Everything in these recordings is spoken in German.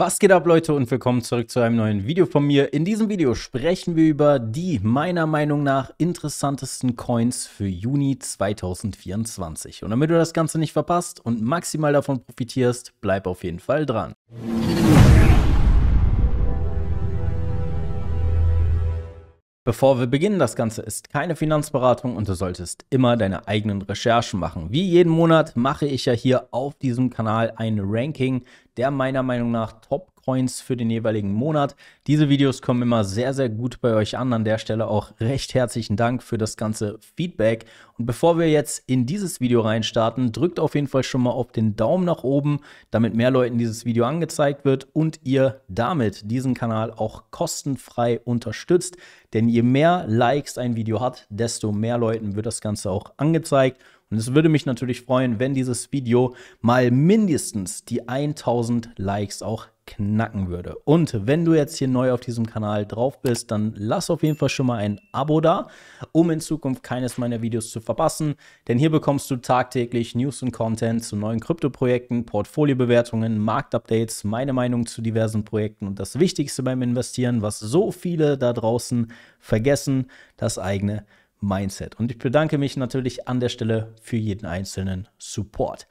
Was geht ab Leute und willkommen zurück zu einem neuen Video von mir. In diesem Video sprechen wir über die meiner Meinung nach interessantesten Coins für Juni 2024. Und damit du das Ganze nicht verpasst und maximal davon profitierst, bleib auf jeden Fall dran. Bevor wir beginnen, das Ganze ist keine Finanzberatung und du solltest immer deine eigenen Recherchen machen. Wie jeden Monat mache ich ja hier auf diesem Kanal ein Ranking der meiner Meinung nach Top Points für den jeweiligen Monat. Diese Videos kommen immer sehr, sehr gut bei euch an. An der Stelle auch recht herzlichen Dank für das ganze Feedback. Und bevor wir jetzt in dieses Video reinstarten, drückt auf jeden Fall schon mal auf den Daumen nach oben, damit mehr Leuten dieses Video angezeigt wird und ihr damit diesen Kanal auch kostenfrei unterstützt. Denn je mehr Likes ein Video hat, desto mehr Leuten wird das Ganze auch angezeigt. Und es würde mich natürlich freuen, wenn dieses Video mal mindestens die 1000 Likes auch knacken würde. Und wenn du jetzt hier neu auf diesem Kanal drauf bist, dann lass auf jeden Fall schon mal ein Abo da, um in Zukunft keines meiner Videos zu verpassen. Denn hier bekommst du tagtäglich News und Content zu neuen Kryptoprojekten, Portfoliobewertungen, Marktupdates, meine Meinung zu diversen Projekten und das Wichtigste beim Investieren, was so viele da draußen vergessen, das eigene Mindset. Und ich bedanke mich natürlich an der Stelle für jeden einzelnen Support.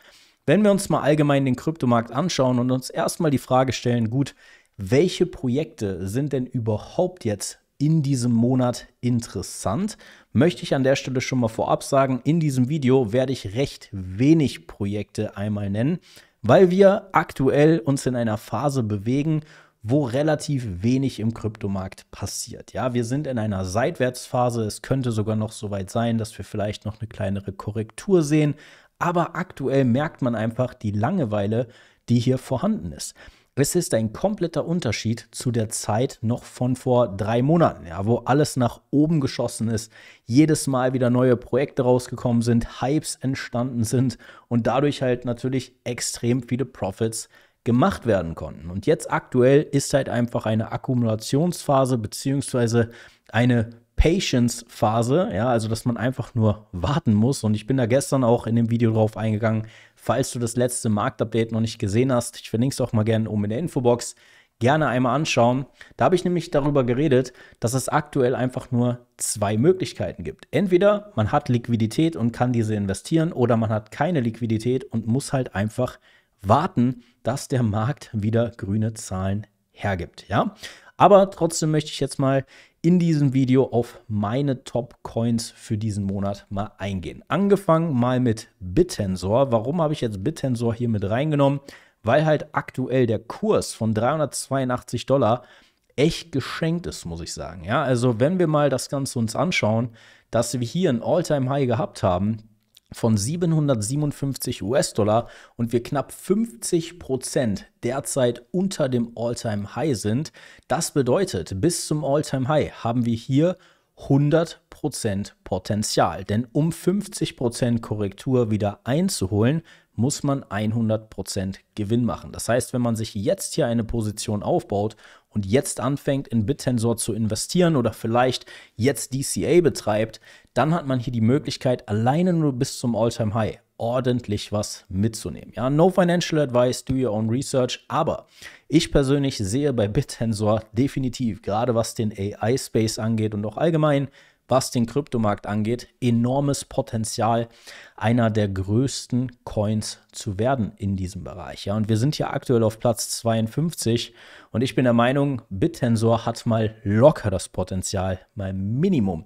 Wenn wir uns mal allgemein den Kryptomarkt anschauen und uns erstmal die Frage stellen, gut, welche Projekte sind denn überhaupt jetzt in diesem Monat interessant, möchte ich an der Stelle schon mal vorab sagen, in diesem Video werde ich recht wenig Projekte einmal nennen, weil wir aktuell uns in einer Phase bewegen, wo relativ wenig im Kryptomarkt passiert. Ja, wir sind in einer Seitwärtsphase. Es könnte sogar noch so weit sein, dass wir vielleicht noch eine kleinere Korrektur sehen. Aber aktuell merkt man einfach die Langeweile, die hier vorhanden ist. Es ist ein kompletter Unterschied zu der Zeit noch von vor drei Monaten, ja, wo alles nach oben geschossen ist, jedes Mal wieder neue Projekte rausgekommen sind, Hypes entstanden sind und dadurch halt natürlich extrem viele Profits gemacht werden konnten. Und jetzt aktuell ist halt einfach eine Akkumulationsphase beziehungsweise eine Patience-Phase, ja, also dass man einfach nur warten muss. Und ich bin da gestern auch in dem Video drauf eingegangen. Falls du das letzte Marktupdate noch nicht gesehen hast, ich verlinke es auch mal gerne oben in der Infobox gerne einmal anschauen. Da habe ich nämlich darüber geredet, dass es aktuell einfach nur zwei Möglichkeiten gibt. Entweder man hat Liquidität und kann diese investieren oder man hat keine Liquidität und muss halt einfach warten, dass der Markt wieder grüne Zahlen hergibt. Ja? Aber trotzdem möchte ich jetzt mal in diesem Video auf meine Top-Coins für diesen Monat mal eingehen. Angefangen mal mit BitTensor. Warum habe ich jetzt BitTensor hier mit reingenommen? Weil halt aktuell der Kurs von 382 Dollar echt geschenkt ist, muss ich sagen. Ja, also wenn wir mal das Ganze uns anschauen, dass wir hier ein All-Time-High gehabt haben, von 757 US-Dollar und wir knapp 50 Prozent derzeit unter dem All-Time-High sind. Das bedeutet, bis zum All-Time-High haben wir hier 100 Prozent Potenzial. Denn um 50 Prozent Korrektur wieder einzuholen, muss man 100 Prozent Gewinn machen. Das heißt, wenn man sich jetzt hier eine Position aufbaut und jetzt anfängt in BitTensor zu investieren oder vielleicht jetzt DCA betreibt, dann hat man hier die Möglichkeit, alleine nur bis zum Alltime high ordentlich was mitzunehmen. Ja, no financial advice, do your own research, aber ich persönlich sehe bei BitTensor definitiv, gerade was den AI-Space angeht und auch allgemein, was den Kryptomarkt angeht, enormes Potenzial, einer der größten Coins zu werden in diesem Bereich. Ja, und wir sind hier aktuell auf Platz 52 und ich bin der Meinung, BitTensor hat mal locker das Potenzial, mal Minimum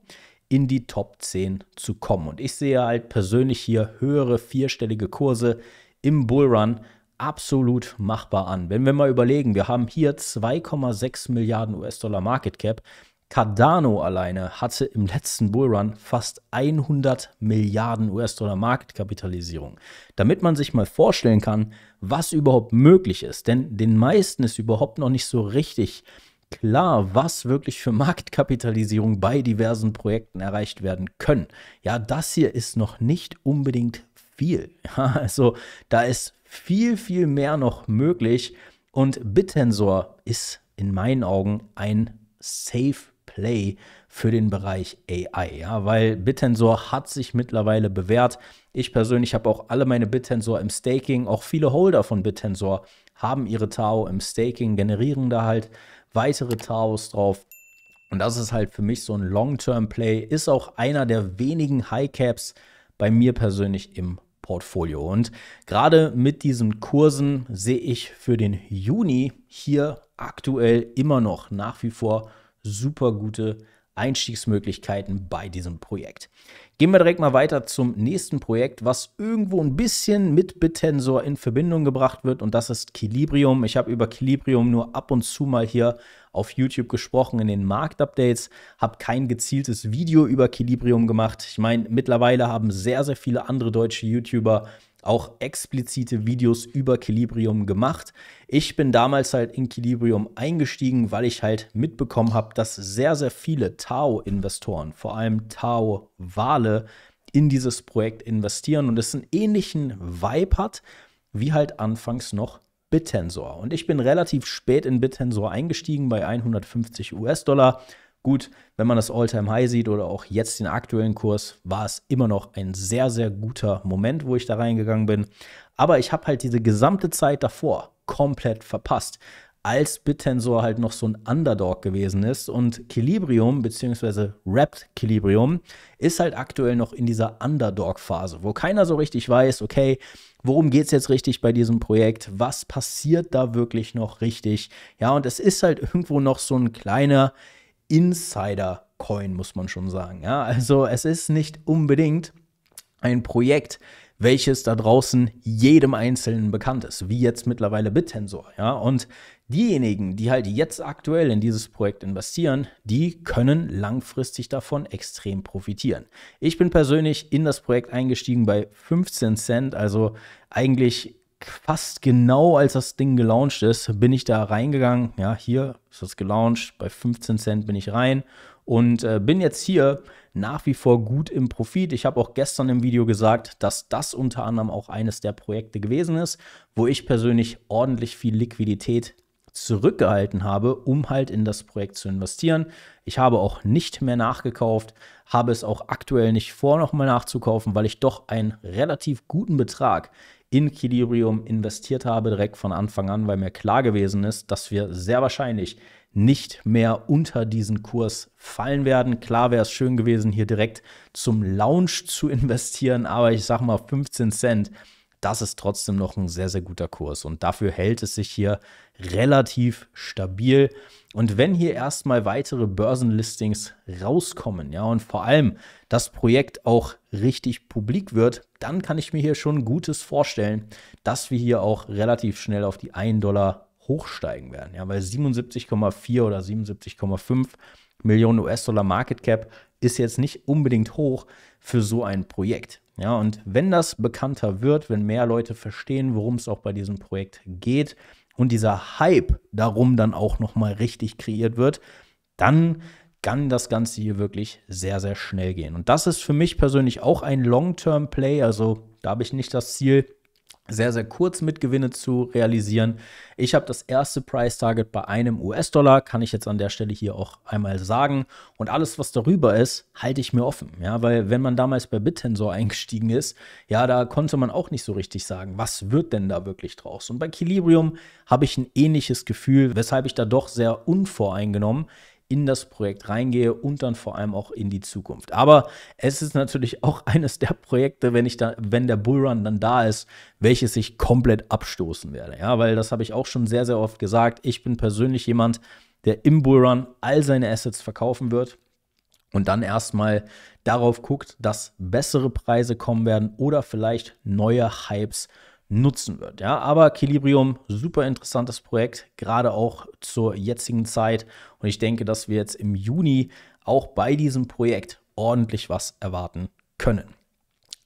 in die Top 10 zu kommen. Und ich sehe halt persönlich hier höhere vierstellige Kurse im Bullrun absolut machbar an. Wenn wir mal überlegen, wir haben hier 2,6 Milliarden US-Dollar Market Cap. Cardano alleine hatte im letzten Bullrun fast 100 Milliarden US-Dollar Marktkapitalisierung. Damit man sich mal vorstellen kann, was überhaupt möglich ist. Denn den meisten ist überhaupt noch nicht so richtig klar, was wirklich für Marktkapitalisierung bei diversen Projekten erreicht werden können. Ja, das hier ist noch nicht unbedingt viel. Ja, also da ist viel, viel mehr noch möglich. Und Bittensor ist in meinen Augen ein Safe Play für den Bereich AI, ja, weil Bittensor hat sich mittlerweile bewährt. Ich persönlich habe auch alle meine Bittensor im Staking, auch viele Holder von Bittensor haben ihre TAO im Staking, generieren da halt weitere Taos drauf. Und das ist halt für mich so ein Long-Term-Play. Ist auch einer der wenigen High-Caps bei mir persönlich im Portfolio. Und gerade mit diesen Kursen sehe ich für den Juni hier aktuell immer noch nach wie vor super gute Einstiegsmöglichkeiten bei diesem Projekt. Gehen wir direkt mal weiter zum nächsten Projekt, was irgendwo ein bisschen mit Bittensor in Verbindung gebracht wird und das ist Calibrium. Ich habe über Calibrium nur ab und zu mal hier auf YouTube gesprochen in den Marktupdates, habe kein gezieltes Video über Calibrium gemacht. Ich meine, mittlerweile haben sehr, sehr viele andere deutsche YouTuber auch explizite Videos über Calibrium gemacht. Ich bin damals halt in Calibrium eingestiegen, weil ich halt mitbekommen habe, dass sehr, sehr viele Tao-Investoren, vor allem Tao-Wale, in dieses Projekt investieren und es einen ähnlichen Vibe hat, wie halt anfangs noch Bittensor. Und ich bin relativ spät in Bittensor eingestiegen bei 150 US-Dollar, Gut, wenn man das All-Time-High sieht oder auch jetzt den aktuellen Kurs, war es immer noch ein sehr, sehr guter Moment, wo ich da reingegangen bin. Aber ich habe halt diese gesamte Zeit davor komplett verpasst, als Bittensor halt noch so ein Underdog gewesen ist. Und Calibrium bzw. Wrapped Calibrium ist halt aktuell noch in dieser Underdog-Phase, wo keiner so richtig weiß, okay, worum geht es jetzt richtig bei diesem Projekt, was passiert da wirklich noch richtig. Ja, und es ist halt irgendwo noch so ein kleiner Insider-Coin, muss man schon sagen. Ja, also es ist nicht unbedingt ein Projekt, welches da draußen jedem Einzelnen bekannt ist, wie jetzt mittlerweile BitTensor. Ja? Und diejenigen, die halt jetzt aktuell in dieses Projekt investieren, die können langfristig davon extrem profitieren. Ich bin persönlich in das Projekt eingestiegen bei 15 Cent, also eigentlich fast genau als das Ding gelauncht ist, bin ich da reingegangen. Ja, hier ist das gelauncht, bei 15 Cent bin ich rein und äh, bin jetzt hier nach wie vor gut im Profit. Ich habe auch gestern im Video gesagt, dass das unter anderem auch eines der Projekte gewesen ist, wo ich persönlich ordentlich viel Liquidität zurückgehalten habe, um halt in das Projekt zu investieren. Ich habe auch nicht mehr nachgekauft, habe es auch aktuell nicht vor, nochmal nachzukaufen, weil ich doch einen relativ guten Betrag in Kilibrium investiert habe, direkt von Anfang an, weil mir klar gewesen ist, dass wir sehr wahrscheinlich nicht mehr unter diesen Kurs fallen werden. Klar wäre es schön gewesen, hier direkt zum Launch zu investieren, aber ich sag mal 15 Cent das ist trotzdem noch ein sehr, sehr guter Kurs. Und dafür hält es sich hier relativ stabil. Und wenn hier erstmal weitere Börsenlistings rauskommen, ja, und vor allem das Projekt auch richtig publik wird, dann kann ich mir hier schon Gutes vorstellen, dass wir hier auch relativ schnell auf die 1 Dollar hochsteigen werden. Ja, weil 77,4 oder 77,5 Millionen US-Dollar Market Cap ist jetzt nicht unbedingt hoch für so ein Projekt. Ja, und wenn das bekannter wird, wenn mehr Leute verstehen, worum es auch bei diesem Projekt geht und dieser Hype darum dann auch nochmal richtig kreiert wird, dann kann das Ganze hier wirklich sehr, sehr schnell gehen. Und das ist für mich persönlich auch ein Long-Term-Play. Also da habe ich nicht das Ziel, sehr, sehr kurz mit Gewinne zu realisieren. Ich habe das erste Price Target bei einem US-Dollar, kann ich jetzt an der Stelle hier auch einmal sagen. Und alles, was darüber ist, halte ich mir offen. Ja, weil wenn man damals bei BitTensor eingestiegen ist, ja, da konnte man auch nicht so richtig sagen, was wird denn da wirklich draus? Und bei Calibrium habe ich ein ähnliches Gefühl, weshalb ich da doch sehr unvoreingenommen in das Projekt reingehe und dann vor allem auch in die Zukunft. Aber es ist natürlich auch eines der Projekte, wenn ich da, wenn der Bullrun dann da ist, welches ich komplett abstoßen werde. Ja, weil das habe ich auch schon sehr, sehr oft gesagt. Ich bin persönlich jemand, der im Bullrun all seine Assets verkaufen wird und dann erstmal darauf guckt, dass bessere Preise kommen werden oder vielleicht neue Hypes nutzen wird. Ja, aber Calibrium, super interessantes Projekt, gerade auch zur jetzigen Zeit. Und ich denke, dass wir jetzt im Juni auch bei diesem Projekt ordentlich was erwarten können.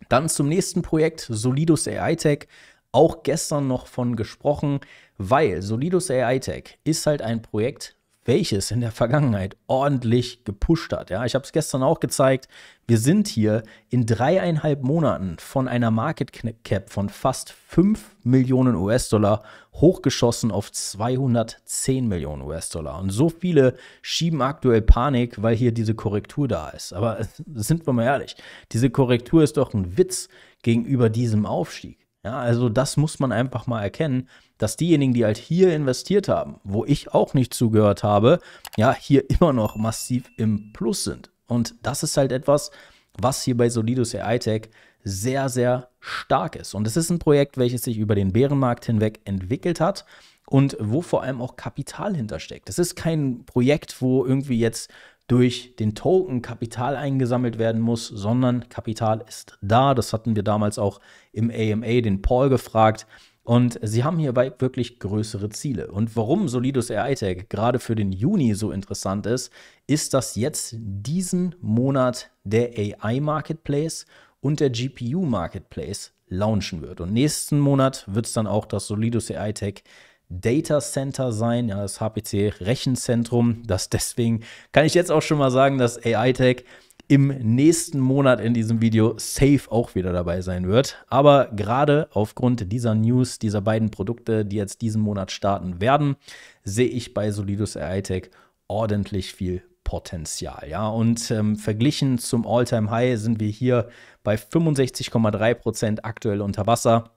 Dann zum nächsten Projekt, Solidus AI Tech. Auch gestern noch von gesprochen, weil Solidus AI Tech ist halt ein Projekt, welches in der Vergangenheit ordentlich gepusht hat. Ja, ich habe es gestern auch gezeigt. Wir sind hier in dreieinhalb Monaten von einer Market Cap von fast 5 Millionen US-Dollar hochgeschossen auf 210 Millionen US-Dollar. Und so viele schieben aktuell Panik, weil hier diese Korrektur da ist. Aber sind wir mal ehrlich, diese Korrektur ist doch ein Witz gegenüber diesem Aufstieg. Ja, also das muss man einfach mal erkennen, dass diejenigen, die halt hier investiert haben, wo ich auch nicht zugehört habe, ja, hier immer noch massiv im Plus sind. Und das ist halt etwas, was hier bei Solidus AI Tech sehr, sehr stark ist. Und es ist ein Projekt, welches sich über den Bärenmarkt hinweg entwickelt hat und wo vor allem auch Kapital hintersteckt. Es ist kein Projekt, wo irgendwie jetzt durch den Token Kapital eingesammelt werden muss, sondern Kapital ist da. Das hatten wir damals auch im AMA den Paul gefragt. Und sie haben hierbei wirklich größere Ziele. Und warum Solidus AI-Tech gerade für den Juni so interessant ist, ist, dass jetzt diesen Monat der AI-Marketplace und der GPU-Marketplace launchen wird. Und nächsten Monat wird es dann auch das Solidus AI-Tech Data Center sein, ja, das HPC Rechenzentrum. Das deswegen kann ich jetzt auch schon mal sagen, dass AI Tech im nächsten Monat in diesem Video safe auch wieder dabei sein wird. Aber gerade aufgrund dieser News, dieser beiden Produkte, die jetzt diesen Monat starten werden, sehe ich bei Solidus AI Tech ordentlich viel Potenzial. Ja? Und ähm, verglichen zum All-Time-High sind wir hier bei 65,3% Prozent aktuell unter Wasser.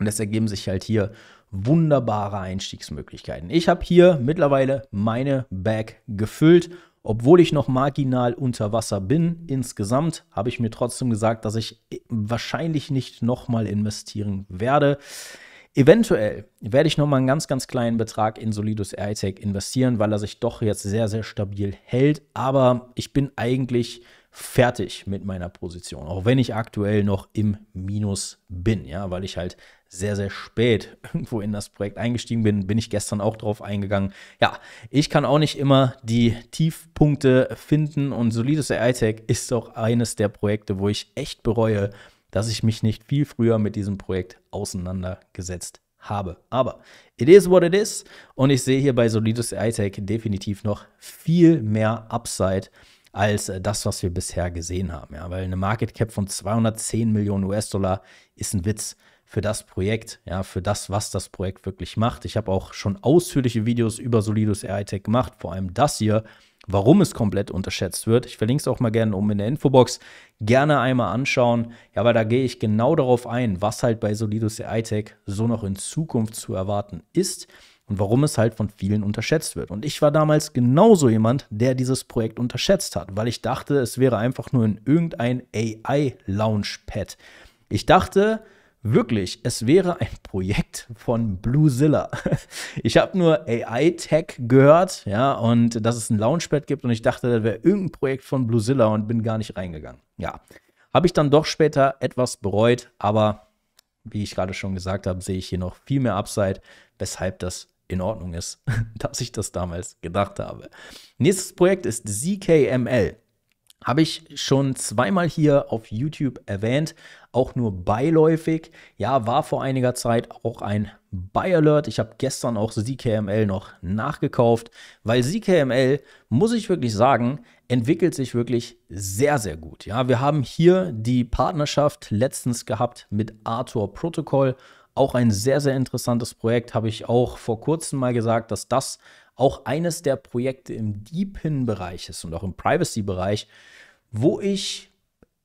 Und es ergeben sich halt hier wunderbare Einstiegsmöglichkeiten. Ich habe hier mittlerweile meine Bag gefüllt. Obwohl ich noch marginal unter Wasser bin, insgesamt habe ich mir trotzdem gesagt, dass ich wahrscheinlich nicht nochmal investieren werde. Eventuell werde ich nochmal einen ganz, ganz kleinen Betrag in Solidus AirTag investieren, weil er sich doch jetzt sehr, sehr stabil hält. Aber ich bin eigentlich fertig mit meiner Position, auch wenn ich aktuell noch im Minus bin, ja, weil ich halt sehr, sehr spät irgendwo in das Projekt eingestiegen bin, bin ich gestern auch drauf eingegangen. Ja, ich kann auch nicht immer die Tiefpunkte finden und solides AI-Tech ist auch eines der Projekte, wo ich echt bereue, dass ich mich nicht viel früher mit diesem Projekt auseinandergesetzt habe. Aber it is what it is und ich sehe hier bei Solidus AI-Tech definitiv noch viel mehr Upside als äh, das, was wir bisher gesehen haben. Ja, weil eine Market Cap von 210 Millionen US-Dollar ist ein Witz für das Projekt, ja, für das, was das Projekt wirklich macht. Ich habe auch schon ausführliche Videos über Solidus AI Tech gemacht, vor allem das hier, warum es komplett unterschätzt wird. Ich verlinke es auch mal gerne oben in der Infobox. Gerne einmal anschauen. Ja, weil da gehe ich genau darauf ein, was halt bei Solidus AI Tech so noch in Zukunft zu erwarten ist und warum es halt von vielen unterschätzt wird. Und ich war damals genauso jemand, der dieses Projekt unterschätzt hat, weil ich dachte, es wäre einfach nur in irgendein AI Launchpad. Ich dachte, Wirklich, es wäre ein Projekt von Bluezilla. Ich habe nur AI-Tech gehört, ja, und dass es ein Launchpad gibt und ich dachte, das wäre irgendein Projekt von Bluezilla und bin gar nicht reingegangen. Ja, habe ich dann doch später etwas bereut, aber wie ich gerade schon gesagt habe, sehe ich hier noch viel mehr Upside, weshalb das in Ordnung ist, dass ich das damals gedacht habe. Nächstes Projekt ist ZKML. Habe ich schon zweimal hier auf YouTube erwähnt, auch nur beiläufig. Ja, war vor einiger Zeit auch ein Buy Alert. Ich habe gestern auch ZKML noch nachgekauft, weil ZKML, muss ich wirklich sagen, entwickelt sich wirklich sehr, sehr gut. Ja, wir haben hier die Partnerschaft letztens gehabt mit Arthur Protocol. Auch ein sehr, sehr interessantes Projekt, habe ich auch vor kurzem mal gesagt, dass das auch eines der Projekte im deepin bereich ist und auch im Privacy-Bereich, wo ich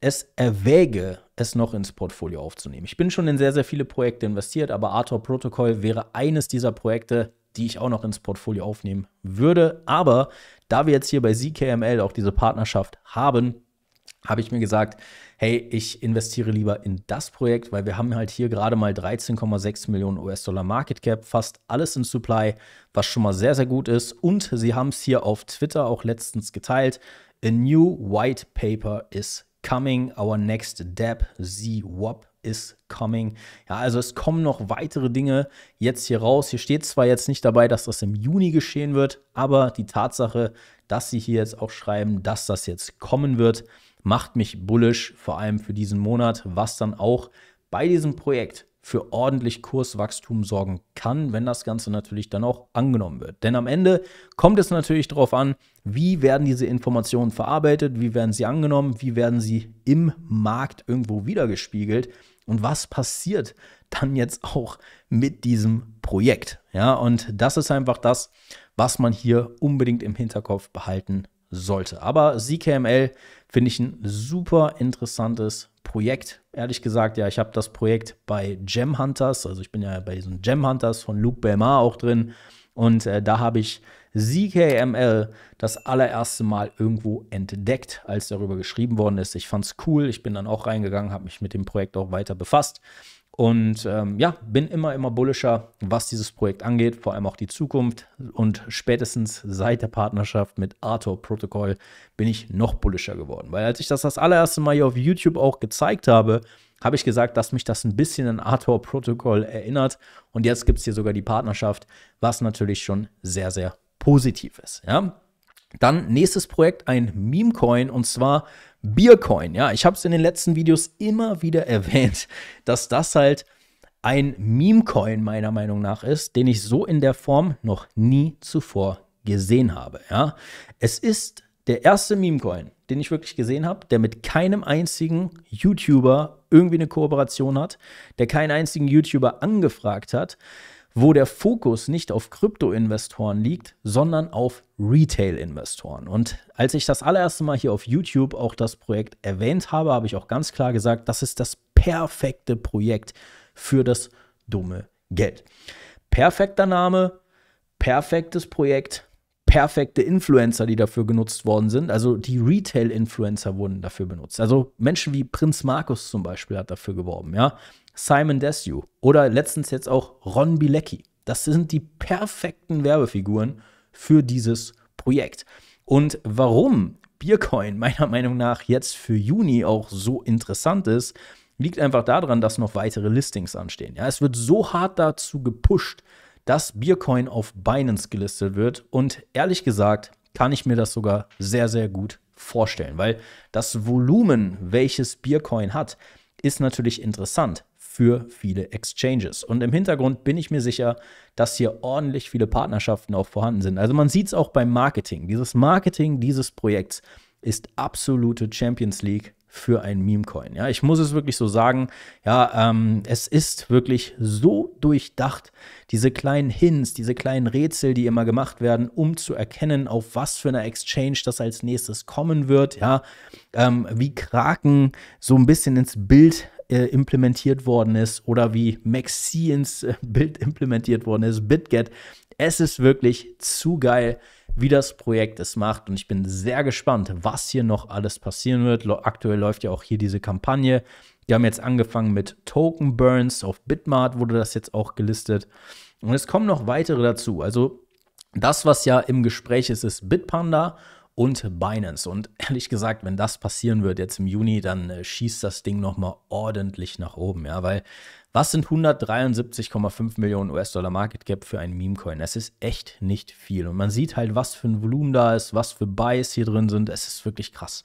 es erwäge, es noch ins Portfolio aufzunehmen. Ich bin schon in sehr, sehr viele Projekte investiert, aber Arthur Protocol wäre eines dieser Projekte, die ich auch noch ins Portfolio aufnehmen würde. Aber da wir jetzt hier bei ZKML auch diese Partnerschaft haben, habe ich mir gesagt, hey, ich investiere lieber in das Projekt, weil wir haben halt hier gerade mal 13,6 Millionen US-Dollar Market Cap, fast alles in Supply, was schon mal sehr, sehr gut ist. Und sie haben es hier auf Twitter auch letztens geteilt. A new white paper is coming. Our next DAP, ZWAP is coming. Ja, also es kommen noch weitere Dinge jetzt hier raus. Hier steht zwar jetzt nicht dabei, dass das im Juni geschehen wird, aber die Tatsache, dass sie hier jetzt auch schreiben, dass das jetzt kommen wird, macht mich bullisch, vor allem für diesen Monat, was dann auch bei diesem Projekt für ordentlich Kurswachstum sorgen kann, wenn das Ganze natürlich dann auch angenommen wird. Denn am Ende kommt es natürlich darauf an, wie werden diese Informationen verarbeitet, wie werden sie angenommen, wie werden sie im Markt irgendwo wiedergespiegelt und was passiert dann jetzt auch mit diesem Projekt. Ja, und das ist einfach das, was man hier unbedingt im Hinterkopf behalten sollte. Aber ZKML finde ich ein super interessantes Projekt. Ehrlich gesagt, ja, ich habe das Projekt bei Gem Hunters, also ich bin ja bei diesen Gem Hunters von Luke Belmar auch drin. Und äh, da habe ich ZKML das allererste Mal irgendwo entdeckt, als darüber geschrieben worden ist. Ich fand es cool. Ich bin dann auch reingegangen, habe mich mit dem Projekt auch weiter befasst und ähm, ja, bin immer, immer bullischer, was dieses Projekt angeht, vor allem auch die Zukunft. Und spätestens seit der Partnerschaft mit Arthur Protocol bin ich noch bullischer geworden. Weil als ich das das allererste Mal hier auf YouTube auch gezeigt habe, habe ich gesagt, dass mich das ein bisschen an Arthur Protocol erinnert. Und jetzt gibt es hier sogar die Partnerschaft, was natürlich schon sehr, sehr positiv ist. Ja? Dann nächstes Projekt, ein Meme-Coin. Und zwar Biercoin. Ja, ich habe es in den letzten Videos immer wieder erwähnt, dass das halt ein Meme-Coin meiner Meinung nach ist, den ich so in der Form noch nie zuvor gesehen habe. Ja, es ist der erste Meme-Coin, den ich wirklich gesehen habe, der mit keinem einzigen YouTuber irgendwie eine Kooperation hat, der keinen einzigen YouTuber angefragt hat, wo der Fokus nicht auf Krypto-Investoren liegt, sondern auf Retail-Investoren. Und als ich das allererste Mal hier auf YouTube auch das Projekt erwähnt habe, habe ich auch ganz klar gesagt, das ist das perfekte Projekt für das dumme Geld. Perfekter Name, perfektes Projekt, perfekte Influencer, die dafür genutzt worden sind. Also die Retail-Influencer wurden dafür benutzt. Also Menschen wie Prinz Markus zum Beispiel hat dafür geworben, ja. Simon Desue oder letztens jetzt auch Ron Bilecki. Das sind die perfekten Werbefiguren für dieses Projekt. Und warum Biercoin meiner Meinung nach jetzt für Juni auch so interessant ist, liegt einfach daran, dass noch weitere Listings anstehen. Ja, es wird so hart dazu gepusht, dass Biercoin auf Binance gelistet wird. Und ehrlich gesagt, kann ich mir das sogar sehr, sehr gut vorstellen, weil das Volumen, welches Biercoin hat, ist natürlich interessant für viele Exchanges. Und im Hintergrund bin ich mir sicher, dass hier ordentlich viele Partnerschaften auch vorhanden sind. Also man sieht es auch beim Marketing. Dieses Marketing dieses Projekts ist absolute Champions League für ein Meme-Coin. Ja, ich muss es wirklich so sagen. Ja, ähm, es ist wirklich so durchdacht, diese kleinen Hints, diese kleinen Rätsel, die immer gemacht werden, um zu erkennen, auf was für eine Exchange das als nächstes kommen wird. Ja, ähm, wie Kraken so ein bisschen ins Bild äh, implementiert worden ist oder wie Maxi ins äh, Bild implementiert worden ist, BitGet es ist wirklich zu geil, wie das Projekt es macht. Und ich bin sehr gespannt, was hier noch alles passieren wird. Aktuell läuft ja auch hier diese Kampagne. Die haben jetzt angefangen mit Token Burns. Auf Bitmart wurde das jetzt auch gelistet. Und es kommen noch weitere dazu. Also das, was ja im Gespräch ist, ist Bitpanda und Binance. Und ehrlich gesagt, wenn das passieren wird jetzt im Juni, dann äh, schießt das Ding nochmal ordentlich nach oben, ja, weil was sind 173,5 Millionen US-Dollar Market Cap für einen Meme-Coin? Es ist echt nicht viel. Und man sieht halt, was für ein Volumen da ist, was für Buys hier drin sind. Es ist wirklich krass.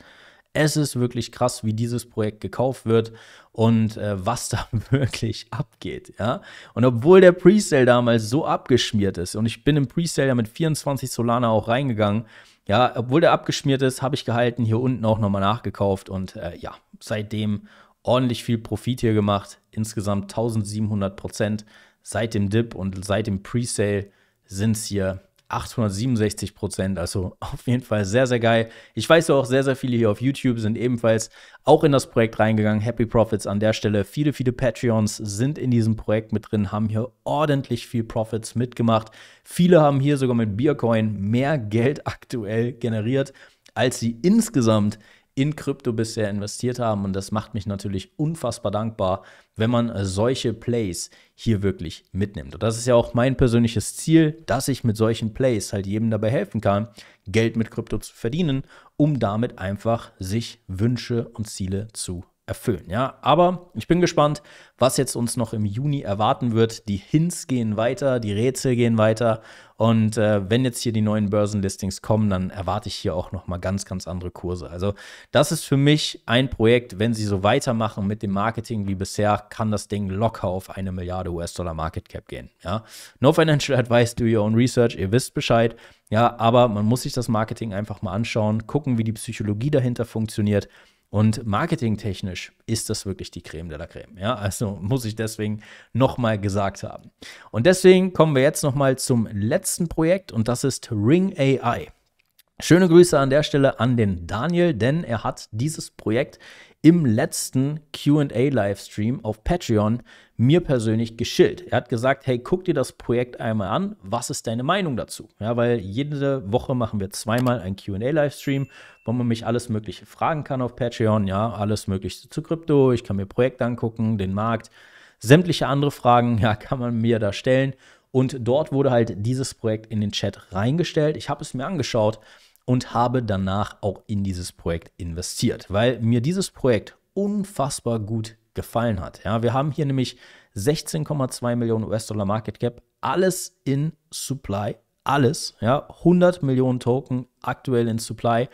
Es ist wirklich krass, wie dieses Projekt gekauft wird und äh, was da wirklich abgeht, ja. Und obwohl der Presale damals so abgeschmiert ist und ich bin im Presale ja mit 24 Solana auch reingegangen, ja, obwohl der abgeschmiert ist, habe ich gehalten, hier unten auch nochmal nachgekauft und äh, ja, seitdem ordentlich viel Profit hier gemacht. Insgesamt 1700 Prozent seit dem Dip und seit dem Presale sind es hier 867 Prozent. Also auf jeden Fall sehr, sehr geil. Ich weiß auch, sehr, sehr viele hier auf YouTube sind ebenfalls auch in das Projekt reingegangen. Happy Profits an der Stelle. Viele, viele Patreons sind in diesem Projekt mit drin, haben hier ordentlich viel Profits mitgemacht. Viele haben hier sogar mit Biercoin mehr Geld aktuell generiert, als sie insgesamt in Krypto bisher investiert haben. Und das macht mich natürlich unfassbar dankbar, wenn man äh, solche Plays hier wirklich mitnimmt. Und das ist ja auch mein persönliches Ziel, dass ich mit solchen Plays halt jedem dabei helfen kann, Geld mit Krypto zu verdienen, um damit einfach sich Wünsche und Ziele zu erfüllen. Ja, aber ich bin gespannt, was jetzt uns noch im Juni erwarten wird. Die Hints gehen weiter, die Rätsel gehen weiter und äh, wenn jetzt hier die neuen Börsenlistings kommen, dann erwarte ich hier auch noch mal ganz ganz andere Kurse. Also das ist für mich ein Projekt, wenn sie so weitermachen mit dem Marketing wie bisher, kann das Ding locker auf eine Milliarde US-Dollar Market Cap gehen. Ja, no financial advice, do your own research. Ihr wisst Bescheid. Ja, aber man muss sich das Marketing einfach mal anschauen, gucken, wie die Psychologie dahinter funktioniert und marketingtechnisch ist das wirklich die Creme de la Creme. Ja, also muss ich deswegen nochmal gesagt haben. Und deswegen kommen wir jetzt nochmal zum letzten Projekt und das ist Ring AI. Schöne Grüße an der Stelle an den Daniel, denn er hat dieses Projekt im letzten QA-Livestream auf Patreon mir persönlich geschillt. Er hat gesagt, hey, guck dir das Projekt einmal an, was ist deine Meinung dazu? Ja, weil jede Woche machen wir zweimal einen QA-Livestream, wo man mich alles Mögliche fragen kann auf Patreon, ja, alles Mögliche zu Krypto, ich kann mir Projekte angucken, den Markt, sämtliche andere Fragen, ja, kann man mir da stellen. Und dort wurde halt dieses Projekt in den Chat reingestellt. Ich habe es mir angeschaut und habe danach auch in dieses Projekt investiert, weil mir dieses Projekt unfassbar gut gefallen hat. Ja, wir haben hier nämlich 16,2 Millionen US-Dollar Market Cap, alles in Supply, alles, ja, 100 Millionen Token aktuell in Supply.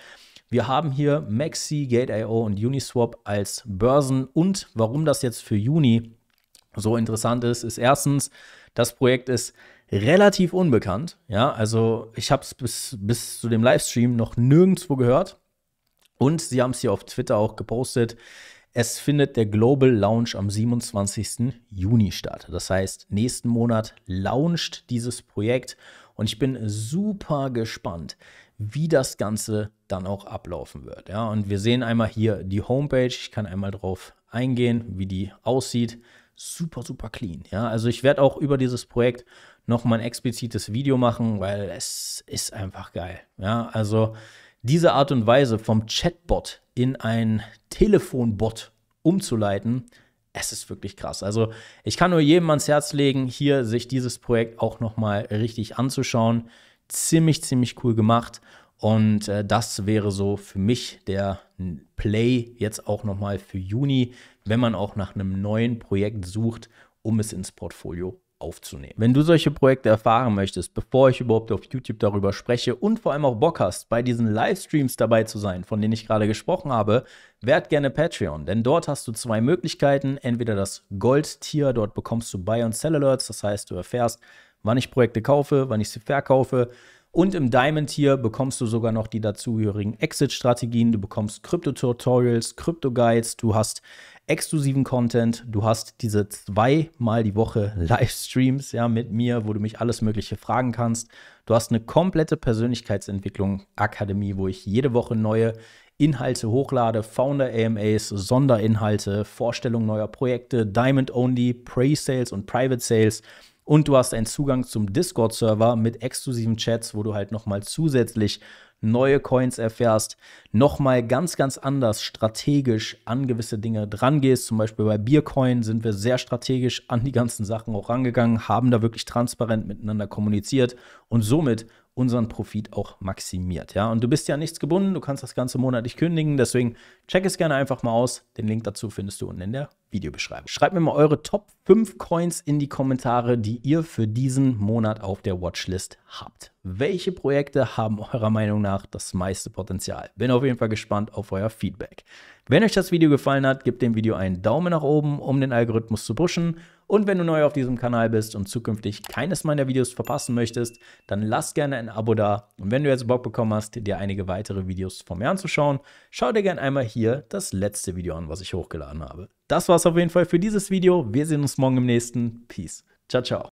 Wir haben hier Maxi, Gate.io und Uniswap als Börsen und warum das jetzt für Juni so interessant ist, ist erstens, das Projekt ist relativ unbekannt. Ja, also ich habe es bis, bis zu dem Livestream noch nirgendwo gehört. Und sie haben es hier auf Twitter auch gepostet. Es findet der Global Launch am 27. Juni statt. Das heißt, nächsten Monat launcht dieses Projekt und ich bin super gespannt, wie das Ganze dann auch ablaufen wird. Ja, und wir sehen einmal hier die Homepage. Ich kann einmal drauf eingehen, wie die aussieht. Super, super clean. Ja, also ich werde auch über dieses Projekt nochmal ein explizites Video machen, weil es ist einfach geil. Ja, also diese Art und Weise vom Chatbot in ein Telefonbot umzuleiten, es ist wirklich krass. Also ich kann nur jedem ans Herz legen, hier sich dieses Projekt auch nochmal richtig anzuschauen. Ziemlich, ziemlich cool gemacht. Und äh, das wäre so für mich der Play jetzt auch nochmal für Juni, wenn man auch nach einem neuen Projekt sucht, um es ins Portfolio aufzunehmen. Wenn du solche Projekte erfahren möchtest, bevor ich überhaupt auf YouTube darüber spreche und vor allem auch Bock hast, bei diesen Livestreams dabei zu sein, von denen ich gerade gesprochen habe, werd gerne Patreon, denn dort hast du zwei Möglichkeiten. Entweder das Gold-Tier, dort bekommst du Buy- und Sell-Alerts, das heißt, du erfährst, wann ich Projekte kaufe, wann ich sie verkaufe. Und im Diamond Tier bekommst du sogar noch die dazugehörigen Exit-Strategien, du bekommst Krypto-Tutorials, Krypto-Guides, du hast exklusiven Content. Du hast diese zweimal die Woche Livestreams ja, mit mir, wo du mich alles Mögliche fragen kannst. Du hast eine komplette Persönlichkeitsentwicklung Akademie, wo ich jede Woche neue Inhalte hochlade, Founder AMAs, Sonderinhalte, Vorstellung neuer Projekte, Diamond Only, Pre-Sales und Private Sales. Und du hast einen Zugang zum Discord-Server mit exklusiven Chats, wo du halt nochmal zusätzlich neue Coins erfährst, nochmal ganz, ganz anders strategisch an gewisse Dinge drangehst. Zum Beispiel bei Biercoin sind wir sehr strategisch an die ganzen Sachen auch rangegangen, haben da wirklich transparent miteinander kommuniziert und somit unseren Profit auch maximiert. Ja? Und du bist ja nichts gebunden, du kannst das Ganze monatlich kündigen. Deswegen check es gerne einfach mal aus. Den Link dazu findest du unten in der Videobeschreibung. Schreibt mir mal eure Top 5 Coins in die Kommentare, die ihr für diesen Monat auf der Watchlist habt. Welche Projekte haben eurer Meinung nach das meiste Potenzial? Bin auf jeden Fall gespannt auf euer Feedback. Wenn euch das Video gefallen hat, gebt dem Video einen Daumen nach oben, um den Algorithmus zu pushen. Und wenn du neu auf diesem Kanal bist und zukünftig keines meiner Videos verpassen möchtest, dann lass gerne ein Abo da. Und wenn du jetzt Bock bekommen hast, dir einige weitere Videos von mir anzuschauen, schau dir gerne einmal hier das letzte Video an, was ich hochgeladen habe. Das war's auf jeden Fall für dieses Video. Wir sehen uns morgen im nächsten. Peace. Ciao, ciao.